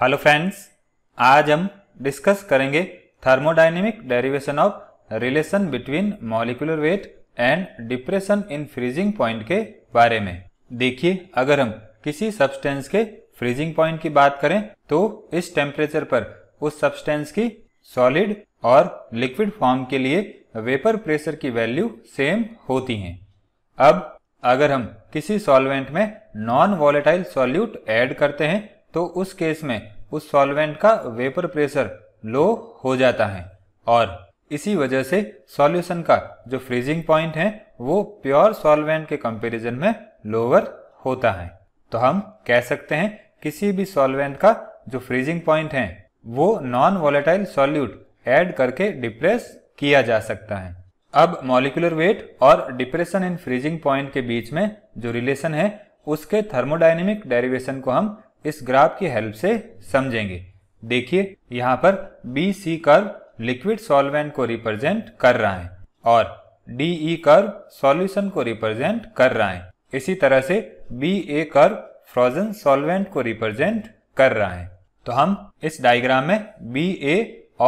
hello friends आज हम discuss करेंगे thermodynamic derivation of relation between molecular weight and depression in freezing point के बारे में देखिए अगर हम किसी सब्सटेंस के फ्रीजिंग पॉइंट की बात करें तो इस टेम्परेचर पर उस सब्सटेंस की सॉलिड और लिक्विड फॉर्म के लिए वेपर प्रेशर की वैल्यू सेम होती हैं अब अगर हम किसी सॉल्वेंट में नॉन वॉलेटाइल सॉल्यूट ऐड करते हैं तो उस केस में उस सॉल्वेंट का वेपर प्रेशर लो हो जाता है और इसी वजह से सॉल्यूशन का जो फ्रीजिंग पॉइंट है वो प्योर सॉल्वेंट के कंपैरिजन में लोअर होता है तो हम कह सकते हैं किसी भी सॉल्वेंट का जो फ्रीजिंग पॉइंट है वो नॉन वोलेटाइल सॉल्यूट ऐड करके डिप्रेस किया जा सकता है अब मॉलिकुलर वेट और डिप्रेशन इन फ्रीजिंग पॉइंट के बीच में जो रिलेशन है उसके थर्मोडाइनेमिक डेरिवेशन को हम इस ग्राफ की हेल्प से समझेंगे देखिए यहाँ पर B C curve liquid solvent को रिप्रेजेंट कर रहा है और डी ई कर्व सॉल्यूशन को रिप्रेजेंट कर रहा है इसी तरह से B A curve frozen solvent को रिप्रेजेंट कर रहा है तो हम इस डायग्राम में बी ए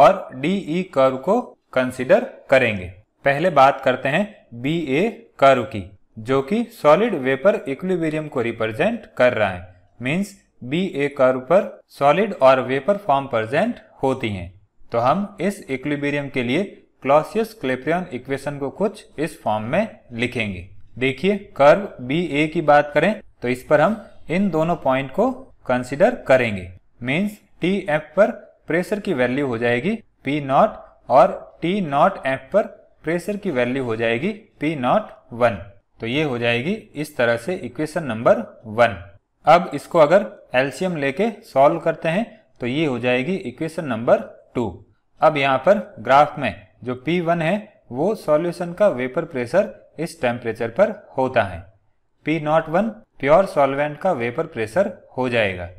और डी ई कर्व को कंसिडर करेंगे पहले बात करते हैं बी ए कर्व की जो कि सॉलिड वेपर इक्विबेरियम को रिप्रेजेंट कर रहा है मीन्स बी ए कर्व पर सॉलिड और वेपर फॉर्म प्रेजेंट होती हैं तो हम इस इक्विबेरियम के लिए क्लॉसियस क्लेप्रियन इक्वेशन को कुछ इस फॉर्म में लिखेंगे देखिए कर्व बी ए की बात करें तो इस पर हम इन दोनों पॉइंट को कंसिडर करेंगे मीन्स टी एफ पर प्रेशर की वैल्यू हो जाएगी पी नॉट और टी नॉट एफ पर प्रेशर की वैल्यू हो जाएगी पी नॉट वन तो ये हो जाएगी इस तरह से इक्वेशन नंबर वन अब इसको अगर एल्सियम लेके सॉल्व करते हैं तो ये हो जाएगी इक्वेशन नंबर टू अब यहाँ पर ग्राफ में जो P1 है वो सॉल्यूशन का वेपर प्रेशर इस टेम्परेचर पर होता है P not one pure solvent का वेपर प्रेशर हो जाएगा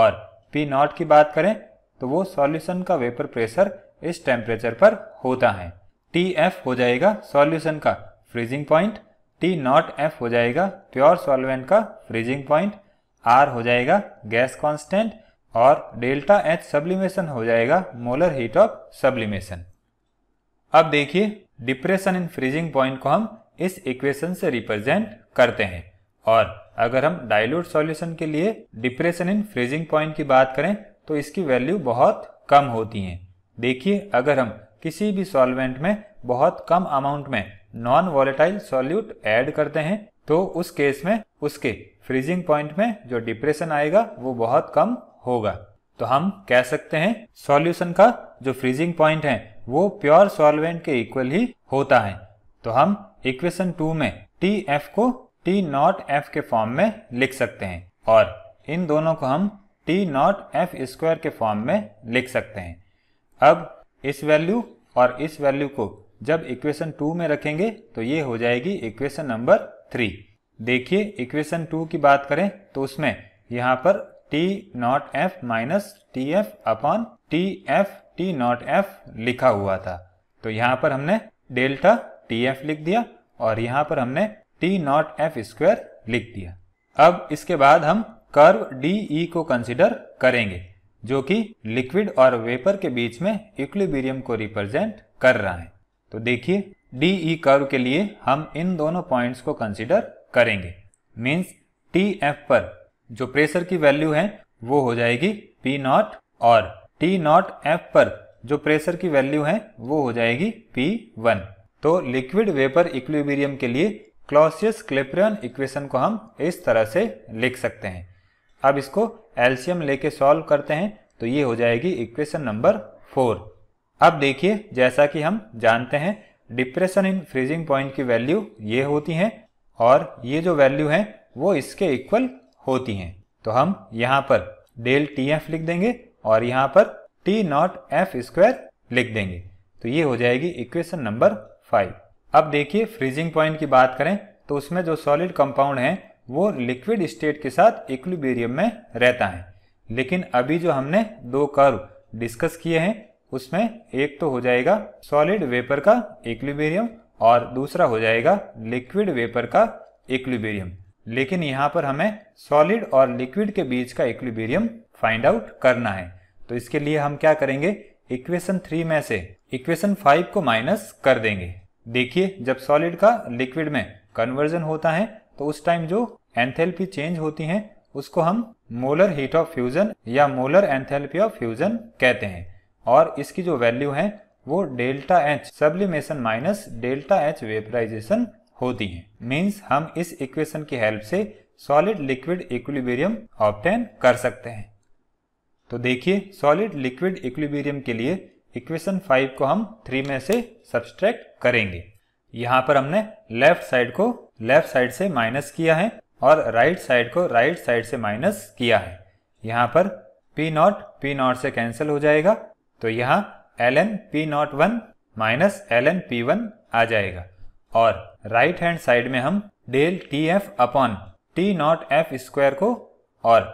और पी नॉट की बात करें तो वो सॉल्यूशन का वेपर प्रेशर इस टेम्परेचर पर होता है टी एफ हो जाएगा सॉल्यूशन का freezing point T not F हो जाएगा प्योर सॉल्वेंट का फ्रीजिंग पॉइंट आर हो जाएगा गैस कांस्टेंट और डेल्टा एच सब्लिमेशन हो जाएगा मोलर हीट ऑफ सब्लिमेशन अब देखिए डिप्रेशन इन फ्रीजिंग पॉइंट को हम इस इक्वेशन से रिप्रेजेंट करते हैं और अगर हम डाइल्यूट सॉल्यूशन के लिए डिप्रेशन इन फ्रीजिंग पॉइंट की बात करें तो इसकी वैल्यू बहुत कम होती है देखिए अगर हम किसी भी सॉल्वेंट में बहुत कम अमाउंट में नॉन वॉलेटाइल सॉल्यूट ऐड करते हैं तो उस केस में उसके फ्रीजिंग पॉइंट में जो डिप्रेशन आएगा वो बहुत कम होगा तो हम कह सकते हैं सॉल्यूशन का जो फ्रीजिंग पॉइंट है वो प्योर सॉल्वेंट के इक्वल ही होता है तो हम इक्वेशन टू में टी एफ को टी नॉट एफ के फॉर्म में लिख सकते हैं और इन दोनों को हम टी नॉट एफ स्क्वायर के फॉर्म में लिख सकते हैं अब इस वैल्यू और इस वैल्यू को जब इक्वेशन टू में रखेंगे तो ये हो जाएगी इक्वेशन नंबर थ्री देखिए इक्वेशन टू की बात करें तो उसमें यहाँ पर T not F minus T F upon T F T not F लिखा हुआ था तो यहाँ पर हमने डेल्टा टी एफ लिख दिया और यहाँ पर हमने टी नॉट एफ स्क्वायर लिख दिया अब इसके बाद हम कर्व डी ई को कंसिडर करेंगे जो कि लिक्विड और वेपर के बीच में इक्विबीरियम को रिप्रेजेंट कर रहा है तो देखिए डी ई कर्व के लिए हम इन दोनों पॉइंट्स को कंसिडर करेंगे मीन्स टी एफ पर जो प्रेशर की वैल्यू है वो हो जाएगी पी नॉट और टी नॉट एफ पर जो प्रेशर की वैल्यू है वो हो जाएगी पी वन तो लिक्विड वेपर इक्विबीरियम के लिए क्लॉसियस क्लेप्रियन इक्वेशन को हम इस तरह से लिख सकते हैं अब इसको एल्शियम लेके सॉल्व करते हैं तो ये हो जाएगी इक्वेशन नंबर फोर अब देखिए जैसा कि हम जानते हैं डिप्रेशन इन फ्रीजिंग पॉइंट की वैल्यू ये होती है और ये जो वैल्यू हैं वो इसके इक्वल होती हैं तो हम यहाँ पर डेल टी एफ लिख देंगे और यहाँ पर टी नॉट एफ स्क्वायर लिख देंगे तो ये हो जाएगी इक्वेशन नंबर फाइव अब देखिए फ्रीजिंग पॉइंट की बात करें तो उसमें जो सॉलिड कंपाउंड है वो लिक्विड स्टेट के साथ इक्विबेरियम में रहता है लेकिन अभी जो हमने दो कर्व डिस्कस किए हैं उसमें एक तो हो जाएगा सॉलिड वेपर का इक्विबेरियम और दूसरा हो जाएगा लिक्विड वेपर का इक्विबेरियम लेकिन यहाँ पर हमें सॉलिड और लिक्विड के बीच का इक्विबेरियम फाइंड आउट करना है तो इसके लिए हम क्या करेंगे इक्वेशन थ्री में से इक्वेशन फाइव को माइनस कर देंगे देखिए जब सॉलिड का लिक्विड में कन्वर्जन होता है तो उस टाइम जो एंथेल्पी चेंज होती है उसको हम मोलर हीट ऑफ फ्यूजन या मोलर एंथेल्पी ऑफ फ्यूजन कहते हैं और इसकी जो वैल्यू है वो delta H sublimation minus delta H vaporisation होती है मीन्स हम इस इक्वेशन की हेल्प से सॉलिड लिक्विड इक्विबेरियम ऑप्टेन कर सकते हैं तो देखिए सॉलिड लिक्विड इक्विबेरियम के लिए इक्वेशन फाइव को हम थ्री में से सब्सट्रैक्ट करेंगे यहाँ पर हमने लेफ्ट साइड को लेफ्ट साइड से माइनस किया है और राइट साइड को राइट साइड से माइनस किया है यहाँ पर पी नॉट पी नॉट से कैंसिल हो जाएगा तो यहाँ L N P not one minus L N P one आ जाएगा और राइट हैंड साइड में हम del T F upon T not F square को और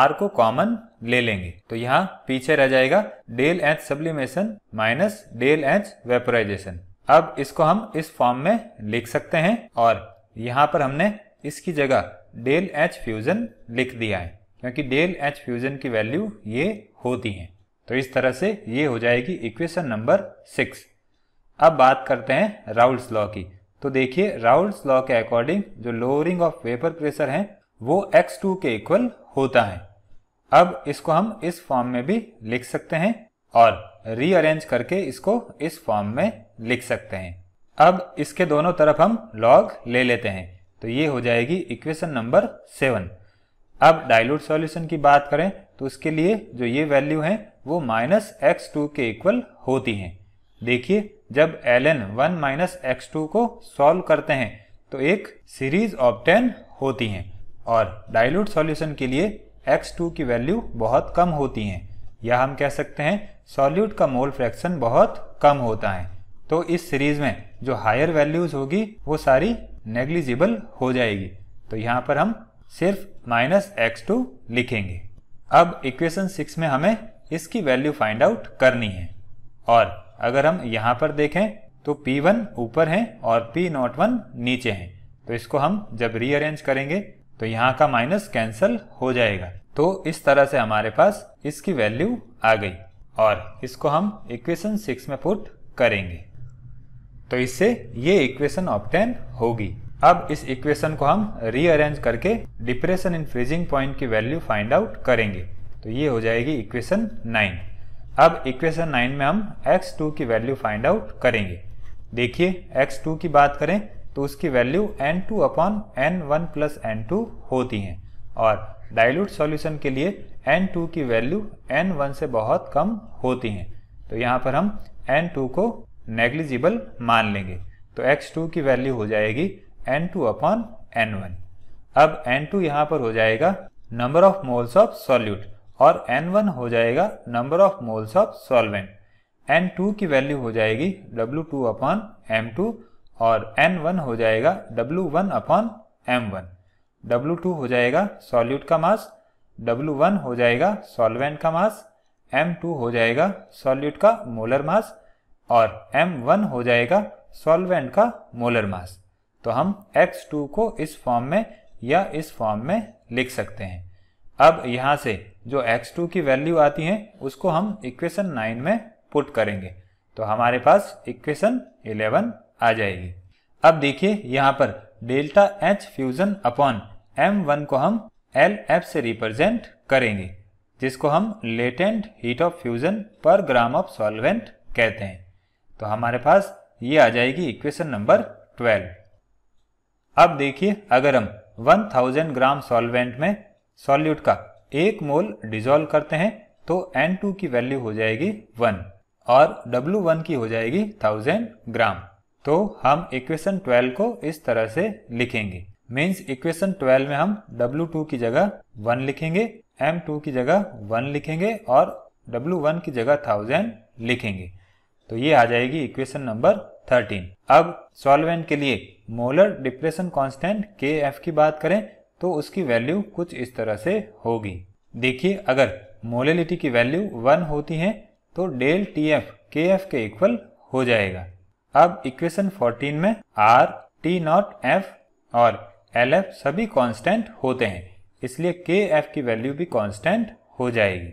आर को कॉमन ले लेंगे तो यहाँ पीछे रह जाएगा del H sublimation minus del H vaporisation अब इसको हम इस फॉर्म में लिख सकते हैं और यहाँ पर हमने इसकी जगह डेल एच फ्यूजन लिख दिया है क्योंकि डेल एच फ्यूजन की वैल्यू ये होती है तो इस तरह से ये हो जाएगी इक्वेशन नंबर सिक्स अब बात करते हैं राउल्स लॉ की तो देखिए राउल्स लॉ के अकॉर्डिंग जो लोअरिंग ऑफ वेपर प्रेशर है वो x2 के इक्वल होता है अब इसको हम इस फॉर्म में भी लिख सकते हैं और रीअरेंज करके इसको इस फॉर्म में लिख सकते हैं अब इसके दोनों तरफ हम लॉग ले लेते हैं तो ये हो जाएगी इक्वेशन नंबर सेवन अब डाइल्यूट सॉल्यूशन की बात करें तो उसके लिए जो ये वैल्यू है वो माइनस एक्स टू के इक्वल होती हैं देखिए जब L N one minus X two को सॉल्व करते हैं तो एक सीरीज ऑप्टेन होती हैं और डाइल्यूट सॉल्यूशन के लिए एक्स टू की वैल्यू बहुत कम होती हैं या हम कह सकते हैं सॉल्यूट का मोल फ्रैक्शन बहुत कम होता है तो इस सीरीज में जो हायर वैल्यूज होगी वो सारी नेग्लिजिबल हो जाएगी तो यहाँ पर हम सिर्फ माइनस एक्स टू लिखेंगे अब इक्वेशन सिक्स में हमें इसकी वैल्यू फाइंड आउट करनी है और अगर हम यहाँ पर देखें तो P1 ऊपर है और पी नॉट वन नीचे है तो इसको हम जब रीअरेंज करेंगे तो यहाँ का माइनस कैंसिल हो जाएगा तो इस तरह से हमारे पास इसकी वैल्यू आ गई और इसको हम इक्वेशन सिक्स में पुट करेंगे तो इससे ये इक्वेशन ऑप्टेन होगी अब इस इक्वेशन को हम रीअरेंज करके डिप्रेशन इन फ्रीजिंग पॉइंट की वैल्यू फाइंड आउट करेंगे तो ये हो जाएगी इक्वेशन नाइन अब इक्वेशन नाइन में हम एक्स टू की वैल्यू फाइंड आउट करेंगे देखिए एक्स टू की बात करें तो उसकी value N two upon N one plus N two होती हैं और डाइल्यूट सॉल्यूशन के लिए एन टू की वैल्यू एन वन से बहुत कम होती हैं तो यहाँ पर हम एन टू को नेग्लिजिबल मान लेंगे तो एक्स टू की वैल्यू हो जाएगी N two upon N one अब एन टू यहाँ पर हो जाएगा number of moles of solute और एन वन हो जाएगा number of moles of solvent two की वैल्यू हो जाएगी W two upon M two और एन वन हो जाएगा W one upon M one two हो जाएगा सॉल्यूट का मास वन हो जाएगा सॉल्वेंट का मास एम टू हो जाएगा सॉल्यूट का मोलर मास और एम वन हो जाएगा सॉल्वेंट का मोलर मास तो हम एक्स टू को इस फॉर्म में या इस फॉर्म में लिख सकते हैं अब यहां से जो x2 की वैल्यू आती है उसको हम इक्वेशन नाइन में पुट करेंगे तो हमारे पास इक्वेशन इलेवन आ जाएगी अब देखिए यहाँ पर delta H fusion upon M one को हम एल एफ से रिप्रेजेंट करेंगे जिसको हम लेटेंट हीट ऑफ फ्यूजन पर ग्राम ऑफ सॉल्वेंट कहते हैं तो हमारे पास ये आ जाएगी इक्वेशन नंबर 12 अब देखिए अगर हम 1000 ग्राम सॉल्वेंट में सॉल्यूट का एक मोल डिजोल्व करते हैं तो N2 की वैल्यू हो जाएगी वन और W1 की हो जाएगी थाउजेंड ग्राम तो हम इक्वेशन 12 को इस तरह से लिखेंगे मीन्स इक्वेशन 12 में हम W2 की जगह 1 लिखेंगे M2 की जगह 1 लिखेंगे और W1 की जगह 1000 लिखेंगे तो ये आ जाएगी इक्वेशन नंबर 13 अब सॉल्वेंट के लिए molar depression constant K F की बात करें तो उसकी वैल्यू कुछ इस तरह से होगी देखिए अगर मोलिलिटी की वैल्यू वन होती है तो del T F K F के इक्वल हो जाएगा अब इक्वेशन 14 में आर टी नॉट एफ और एल एफ सभी कांस्टेंट होते हैं इसलिए के एफ की वैल्यू भी कांस्टेंट हो जाएगी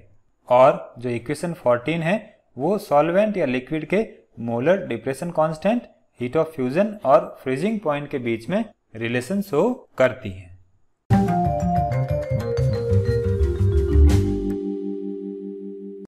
और जो इक्वेशन 14 है वो सॉल्वेंट या लिक्विड के molar depression constant, heat of fusion और फ्रीजिंग पॉइंट के बीच में रिलेशन शो करती है